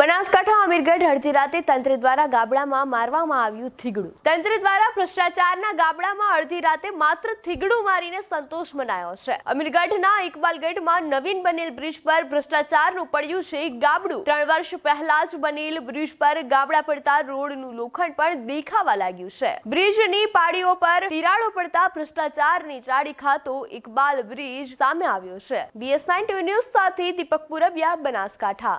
બનાસકાંઠા અમીરગઢ અડધી રાતે તંત્ર દ્વારા ગાબડામાં મારવામાં આવ્યું થીગડું તંત્ર દ્વારા ભ્રષ્ટાચારના ગાબડામાં અડધી રાતે માત્ર થીગડું મારીને સંતોષ મનાયો છે અમીરગઢના ઇકબાલગઢમાં નવીન બનેલ બ્રિજ પર ભ્રષ્ટાચારનું પડ્યું છે ગાબડું ત્રણ વર્ષ પહેલા જ બનેલ બ્રિજ પર ગાબડા પડતા રોડનું લોખંડ પણ દેખાવા લાગ્યું છે બ્રિજની પાળીઓ પર તિરાડો પડતા ભ્રષ્ટાચારની ચાડી ખાતો ઇકબાલ બ્રિજ સામે આવ્યો છે બીએસ નાઇન ન્યૂઝ સાથે દીપક પુરબિયા બનાસકાંઠા